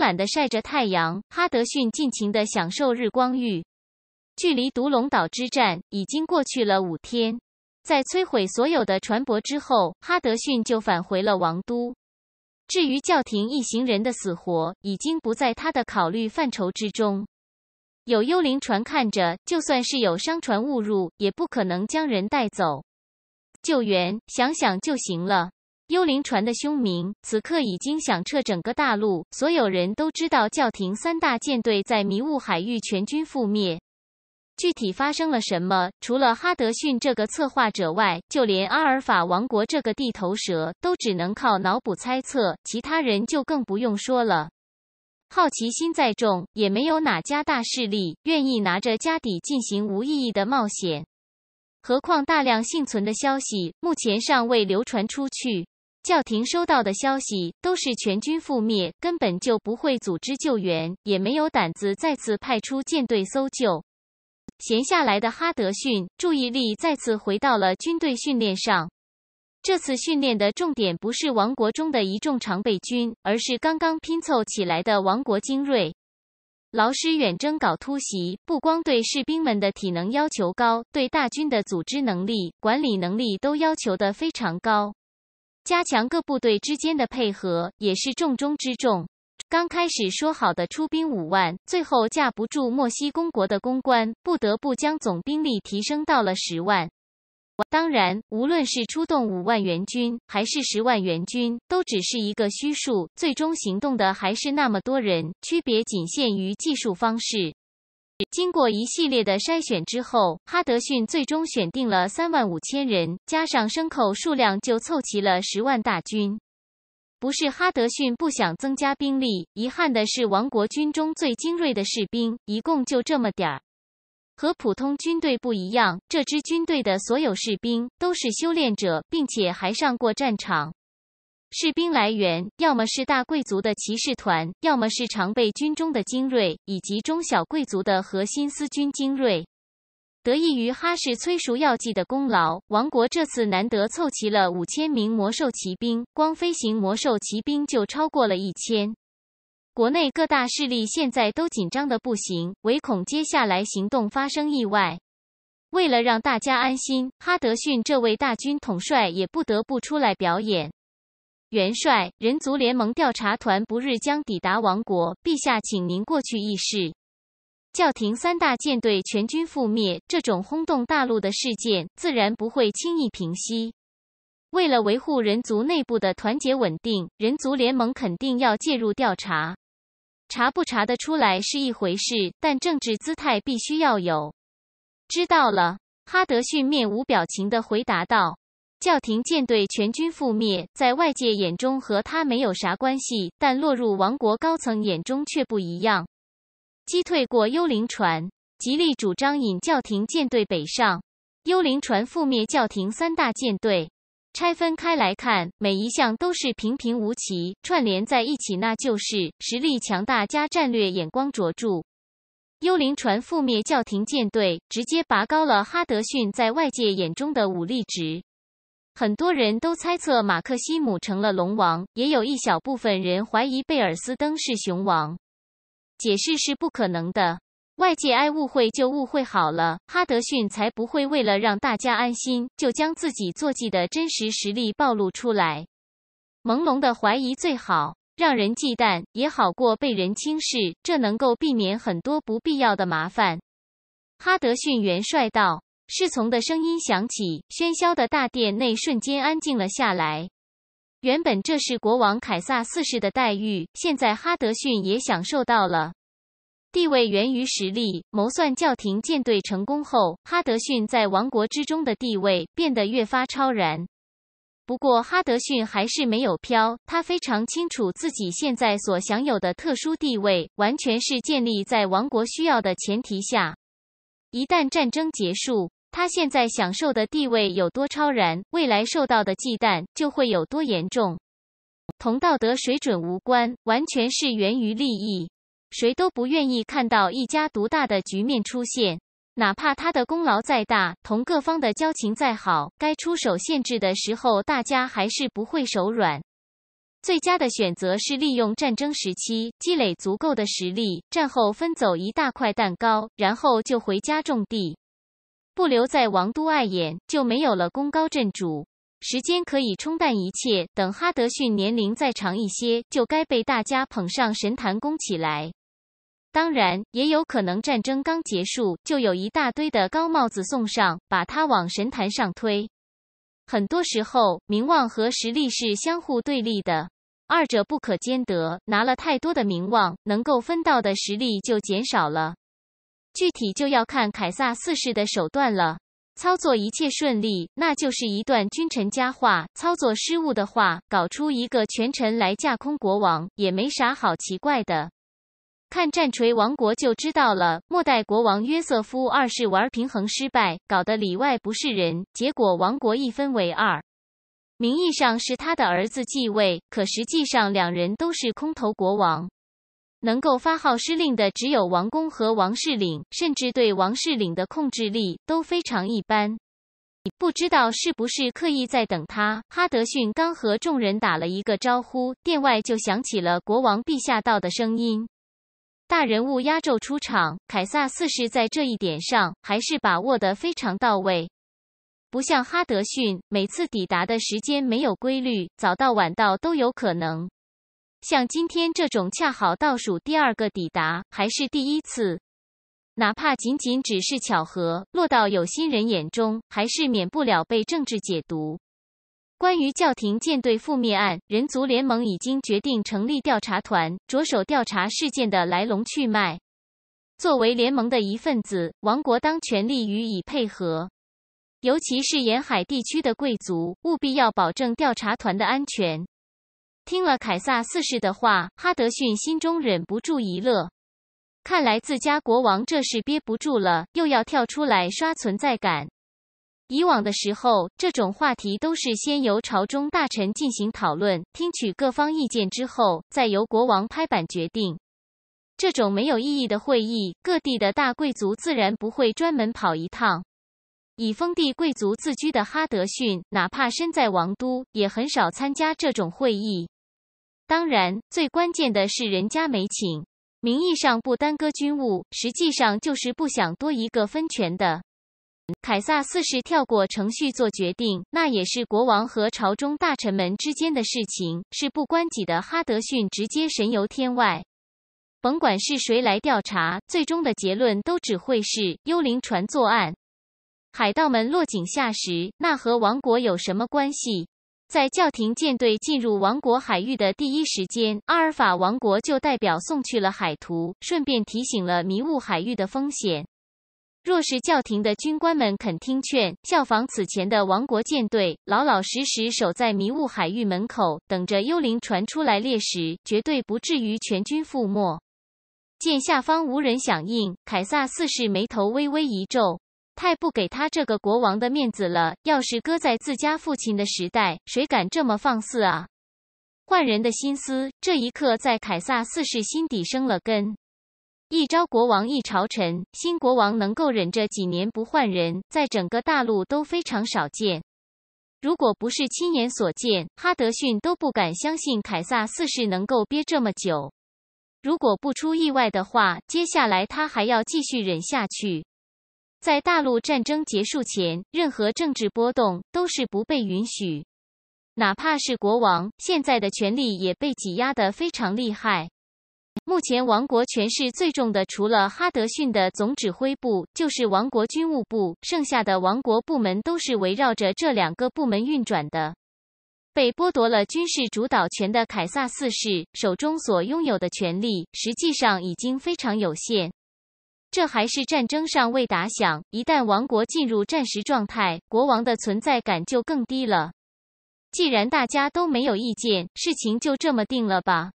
懒地晒着太阳，哈德逊尽情地享受日光浴。距离独龙岛之战已经过去了五天，在摧毁所有的船舶之后，哈德逊就返回了王都。至于教廷一行人的死活，已经不在他的考虑范畴之中。有幽灵船看着，就算是有商船误入，也不可能将人带走。救援，想想就行了。幽灵船的凶名，此刻已经响彻整个大陆。所有人都知道，教廷三大舰队在迷雾海域全军覆灭。具体发生了什么？除了哈德逊这个策划者外，就连阿尔法王国这个地头蛇都只能靠脑补猜测。其他人就更不用说了。好奇心再重，也没有哪家大势力愿意拿着家底进行无意义的冒险。何况大量幸存的消息，目前尚未流传出去。教廷收到的消息都是全军覆灭，根本就不会组织救援，也没有胆子再次派出舰队搜救。闲下来的哈德逊注意力再次回到了军队训练上。这次训练的重点不是王国中的一众常备军，而是刚刚拼凑起来的王国精锐。劳师远征搞突袭，不光对士兵们的体能要求高，对大军的组织能力、管理能力都要求的非常高。加强各部队之间的配合也是重中之重。刚开始说好的出兵五万，最后架不住莫西公国的攻关，不得不将总兵力提升到了十万。当然，无论是出动五万援军还是十万援军，都只是一个虚数，最终行动的还是那么多人，区别仅限于技术方式。经过一系列的筛选之后，哈德逊最终选定了三万五千人，加上牲口数量，就凑齐了十万大军。不是哈德逊不想增加兵力，遗憾的是王国军中最精锐的士兵一共就这么点儿。和普通军队不一样，这支军队的所有士兵都是修炼者，并且还上过战场。士兵来源要么是大贵族的骑士团，要么是常备军中的精锐，以及中小贵族的核心私军精锐。得益于哈士催熟药剂的功劳，王国这次难得凑齐了五千名魔兽骑兵，光飞行魔兽骑兵就超过了一千。国内各大势力现在都紧张的不行，唯恐接下来行动发生意外。为了让大家安心，哈德逊这位大军统帅也不得不出来表演。元帅，人族联盟调查团不日将抵达王国，陛下，请您过去议事。教廷三大舰队全军覆灭，这种轰动大陆的事件自然不会轻易平息。为了维护人族内部的团结稳定，人族联盟肯定要介入调查。查不查得出来是一回事，但政治姿态必须要有。知道了，哈德逊面无表情的回答道。教廷舰队全军覆灭，在外界眼中和他没有啥关系，但落入王国高层眼中却不一样。击退过幽灵船，极力主张引教廷舰队北上。幽灵船覆灭教廷三大舰队，拆分开来看，每一项都是平平无奇；串联在一起，那就是实力强大加战略眼光卓著。幽灵船覆灭教廷舰队，直接拔高了哈德逊在外界眼中的武力值。很多人都猜测马克西姆成了龙王，也有一小部分人怀疑贝尔斯登是熊王。解释是不可能的，外界爱误会就误会好了。哈德逊才不会为了让大家安心，就将自己坐骑的真实实力暴露出来。朦胧的怀疑最好，让人忌惮也好过被人轻视，这能够避免很多不必要的麻烦。哈德逊元帅道。侍从的声音响起，喧嚣的大殿内瞬间安静了下来。原本这是国王凯撒四世的待遇，现在哈德逊也享受到了。地位源于实力，谋算教廷舰队成功后，哈德逊在王国之中的地位变得越发超然。不过哈德逊还是没有飘，他非常清楚自己现在所享有的特殊地位，完全是建立在王国需要的前提下。一旦战争结束，他现在享受的地位有多超然，未来受到的忌惮就会有多严重。同道德水准无关，完全是源于利益。谁都不愿意看到一家独大的局面出现，哪怕他的功劳再大，同各方的交情再好，该出手限制的时候，大家还是不会手软。最佳的选择是利用战争时期积累足够的实力，战后分走一大块蛋糕，然后就回家种地。不留在王都碍眼，就没有了功高震主。时间可以冲淡一切。等哈德逊年龄再长一些，就该被大家捧上神坛供起来。当然，也有可能战争刚结束，就有一大堆的高帽子送上，把他往神坛上推。很多时候，名望和实力是相互对立的，二者不可兼得。拿了太多的名望，能够分到的实力就减少了。具体就要看凯撒四世的手段了。操作一切顺利，那就是一段君臣佳话；操作失误的话，搞出一个权臣来架空国王，也没啥好奇怪的。看战锤王国就知道了，末代国王约瑟夫二世玩平衡失败，搞得里外不是人，结果王国一分为二。名义上是他的儿子继位，可实际上两人都是空头国王。能够发号施令的只有王公和王室领，甚至对王室领的控制力都非常一般。不知道是不是刻意在等他？哈德逊刚和众人打了一个招呼，殿外就响起了国王陛下到的声音。大人物压轴出场，凯撒四世在这一点上还是把握的非常到位，不像哈德逊每次抵达的时间没有规律，早到晚到都有可能。像今天这种恰好倒数第二个抵达，还是第一次。哪怕仅仅只是巧合，落到有心人眼中，还是免不了被政治解读。关于教廷舰队覆灭案，人族联盟已经决定成立调查团，着手调查事件的来龙去脉。作为联盟的一份子，王国当全力予以配合，尤其是沿海地区的贵族，务必要保证调查团的安全。听了凯撒四世的话，哈德逊心中忍不住一乐。看来自家国王这是憋不住了，又要跳出来刷存在感。以往的时候，这种话题都是先由朝中大臣进行讨论，听取各方意见之后，再由国王拍板决定。这种没有意义的会议，各地的大贵族自然不会专门跑一趟。以封地贵族自居的哈德逊，哪怕身在王都，也很少参加这种会议。当然，最关键的是人家没请，名义上不耽搁军务，实际上就是不想多一个分权的。凯撒四世跳过程序做决定，那也是国王和朝中大臣们之间的事情，是不关己的。哈德逊直接神游天外，甭管是谁来调查，最终的结论都只会是幽灵船作案。海盗们落井下石，那和王国有什么关系？在教廷舰队进入王国海域的第一时间，阿尔法王国就代表送去了海图，顺便提醒了迷雾海域的风险。若是教廷的军官们肯听劝，效仿此前的王国舰队，老老实实守在迷雾海域门口，等着幽灵船出来猎食，绝对不至于全军覆没。见下方无人响应，凯撒四世眉头微微一皱。太不给他这个国王的面子了！要是搁在自家父亲的时代，谁敢这么放肆啊？换人的心思，这一刻在凯撒四世心底生了根。一朝国王，一朝臣，新国王能够忍着几年不换人，在整个大陆都非常少见。如果不是亲眼所见，哈德逊都不敢相信凯撒四世能够憋这么久。如果不出意外的话，接下来他还要继续忍下去。在大陆战争结束前，任何政治波动都是不被允许。哪怕是国王，现在的权力也被挤压得非常厉害。目前，王国权势最重的除了哈德逊的总指挥部，就是王国军务部。剩下的王国部门都是围绕着这两个部门运转的。被剥夺了军事主导权的凯撒四世，手中所拥有的权力实际上已经非常有限。这还是战争尚未打响，一旦王国进入战时状态，国王的存在感就更低了。既然大家都没有意见，事情就这么定了吧。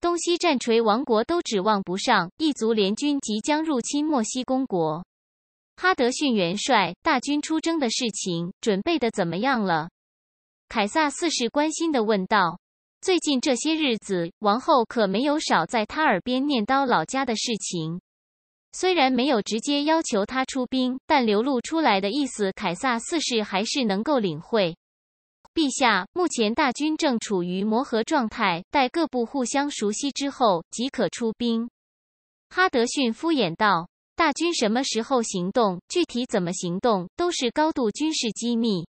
东西战锤王国都指望不上，异族联军即将入侵莫西公国，哈德逊元帅大军出征的事情准备的怎么样了？凯撒四是关心的问道。最近这些日子，王后可没有少在他耳边念叨老家的事情。虽然没有直接要求他出兵，但流露出来的意思，凯撒四世还是能够领会。陛下，目前大军正处于磨合状态，待各部互相熟悉之后，即可出兵。哈德逊敷衍道：“大军什么时候行动，具体怎么行动，都是高度军事机密，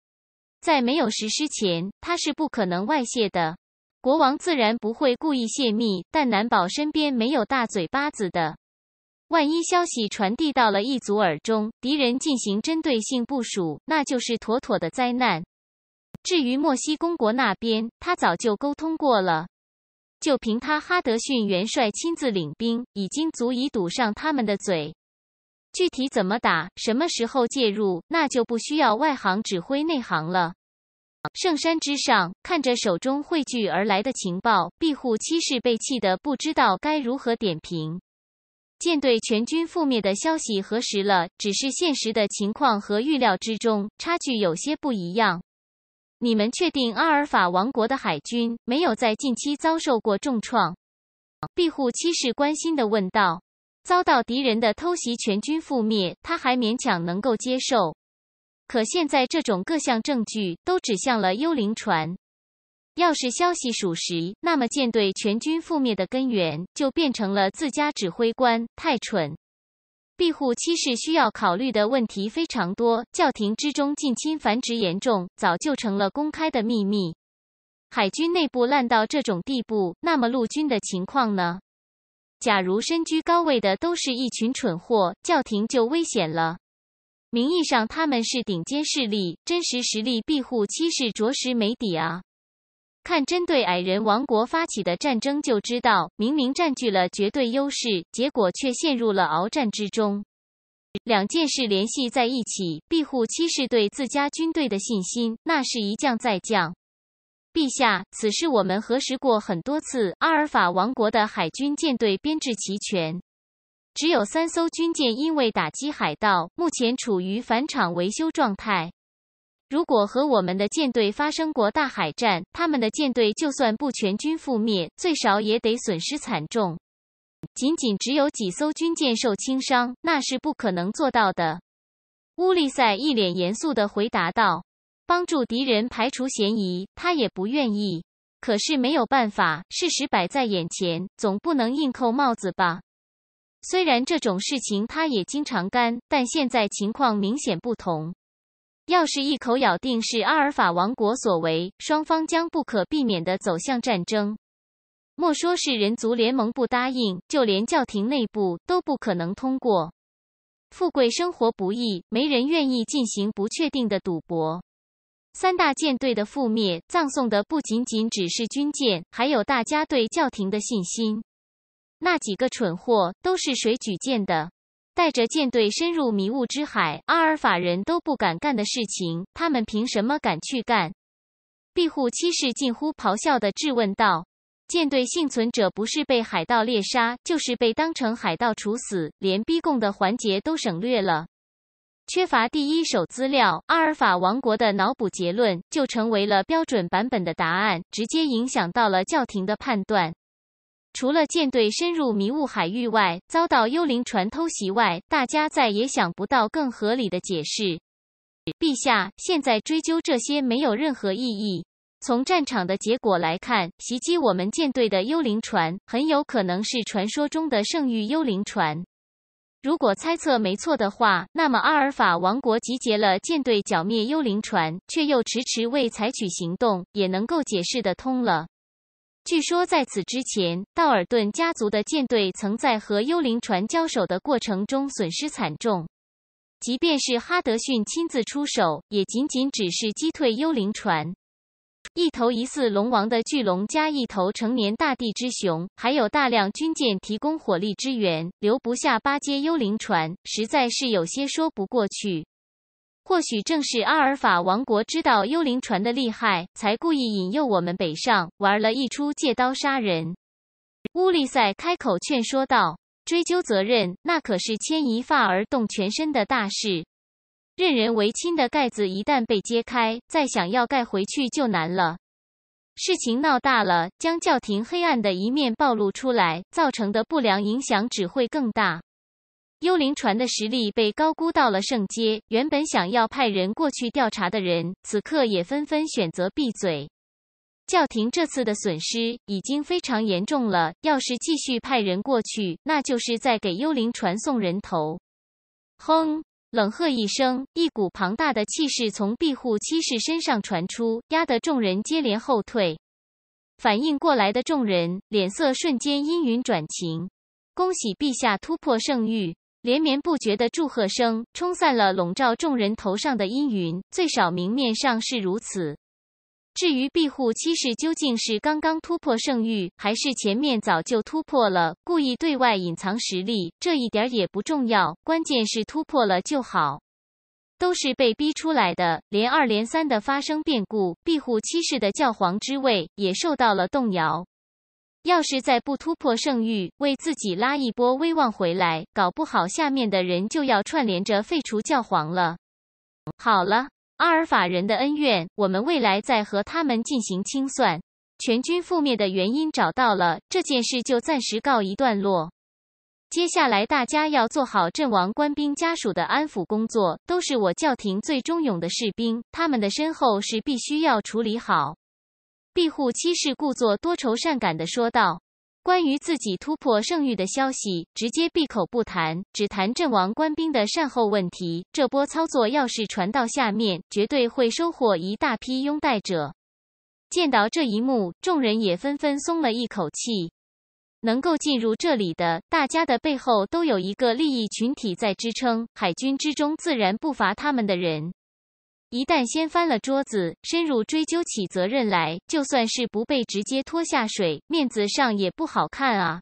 在没有实施前，他是不可能外泄的。国王自然不会故意泄密，但难保身边没有大嘴巴子的。”万一消息传递到了异族耳中，敌人进行针对性部署，那就是妥妥的灾难。至于墨西公国那边，他早就沟通过了。就凭他哈德逊元帅亲自领兵，已经足以堵上他们的嘴。具体怎么打，什么时候介入，那就不需要外行指挥内行了。圣山之上，看着手中汇聚而来的情报，庇护七世被气得不知道该如何点评。舰队全军覆灭的消息核实了，只是现实的情况和预料之中差距有些不一样。你们确定阿尔法王国的海军没有在近期遭受过重创？庇护七世关心地问道。遭到敌人的偷袭全军覆灭，他还勉强能够接受。可现在这种各项证据都指向了幽灵船。要是消息属实，那么舰队全军覆灭的根源就变成了自家指挥官太蠢。庇护七世需要考虑的问题非常多，教廷之中近亲繁殖严重，早就成了公开的秘密。海军内部烂到这种地步，那么陆军的情况呢？假如身居高位的都是一群蠢货，教廷就危险了。名义上他们是顶尖势力，真实实力庇护七世着实没底啊。看，针对矮人王国发起的战争就知道，明明占据了绝对优势，结果却陷入了鏖战之中。两件事联系在一起，庇护七世对自家军队的信心那是一降再降。陛下，此事我们核实过很多次，阿尔法王国的海军舰队编制齐全，只有三艘军舰因为打击海盗，目前处于返厂维修状态。如果和我们的舰队发生过大海战，他们的舰队就算不全军覆灭，最少也得损失惨重。仅仅只有几艘军舰受轻伤，那是不可能做到的。乌利塞一脸严肃地回答道：“帮助敌人排除嫌疑，他也不愿意。可是没有办法，事实摆在眼前，总不能硬扣帽子吧？虽然这种事情他也经常干，但现在情况明显不同。”要是一口咬定是阿尔法王国所为，双方将不可避免地走向战争。莫说是人族联盟不答应，就连教廷内部都不可能通过。富贵生活不易，没人愿意进行不确定的赌博。三大舰队的覆灭，葬送的不仅仅只是军舰，还有大家对教廷的信心。那几个蠢货都是谁举荐的？带着舰队深入迷雾之海，阿尔法人都不敢干的事情，他们凭什么敢去干？庇护七世近乎咆哮的质问道：“舰队幸存者不是被海盗猎杀，就是被当成海盗处死，连逼供的环节都省略了。缺乏第一手资料，阿尔法王国的脑补结论就成为了标准版本的答案，直接影响到了教廷的判断。”除了舰队深入迷雾海域外遭到幽灵船偷袭外，大家再也想不到更合理的解释。陛下，现在追究这些没有任何意义。从战场的结果来看，袭击我们舰队的幽灵船很有可能是传说中的圣域幽灵船。如果猜测没错的话，那么阿尔法王国集结了舰队剿灭幽灵船，却又迟迟未采取行动，也能够解释得通了。据说，在此之前，道尔顿家族的舰队曾在和幽灵船交手的过程中损失惨重。即便是哈德逊亲自出手，也仅仅只是击退幽灵船。一头疑似龙王的巨龙加一头成年大地之熊，还有大量军舰提供火力支援，留不下八阶幽灵船，实在是有些说不过去。或许正是阿尔法王国知道幽灵船的厉害，才故意引诱我们北上，玩了一出借刀杀人。乌利塞开口劝说道：“追究责任，那可是牵一发而动全身的大事。任人唯亲的盖子一旦被揭开，再想要盖回去就难了。事情闹大了，将教廷黑暗的一面暴露出来，造成的不良影响只会更大。”幽灵船的实力被高估到了圣阶，原本想要派人过去调查的人，此刻也纷纷选择闭嘴。教廷这次的损失已经非常严重了，要是继续派人过去，那就是在给幽灵船送人头。哼！冷喝一声，一股庞大的气势从庇护骑士身上传出，压得众人接连后退。反应过来的众人脸色瞬间阴云转晴，恭喜陛下突破圣域！连绵不绝的祝贺声冲散了笼罩众人头上的阴云，最少明面上是如此。至于庇护七世究竟是刚刚突破圣域，还是前面早就突破了，故意对外隐藏实力，这一点也不重要。关键是突破了就好。都是被逼出来的，连二连三的发生变故，庇护七世的教皇之位也受到了动摇。要是再不突破圣域，为自己拉一波威望回来，搞不好下面的人就要串联着废除教皇了。好了，阿尔法人的恩怨，我们未来再和他们进行清算。全军覆灭的原因找到了，这件事就暂时告一段落。接下来大家要做好阵亡官兵家属的安抚工作，都是我教廷最忠勇的士兵，他们的身后事必须要处理好。庇护七世故作多愁善感的说道：“关于自己突破圣域的消息，直接闭口不谈，只谈阵亡官兵的善后问题。这波操作要是传到下面，绝对会收获一大批拥戴者。”见到这一幕，众人也纷纷松了一口气。能够进入这里的，大家的背后都有一个利益群体在支撑。海军之中，自然不乏他们的人。一旦掀翻了桌子，深入追究起责任来，就算是不被直接拖下水，面子上也不好看啊。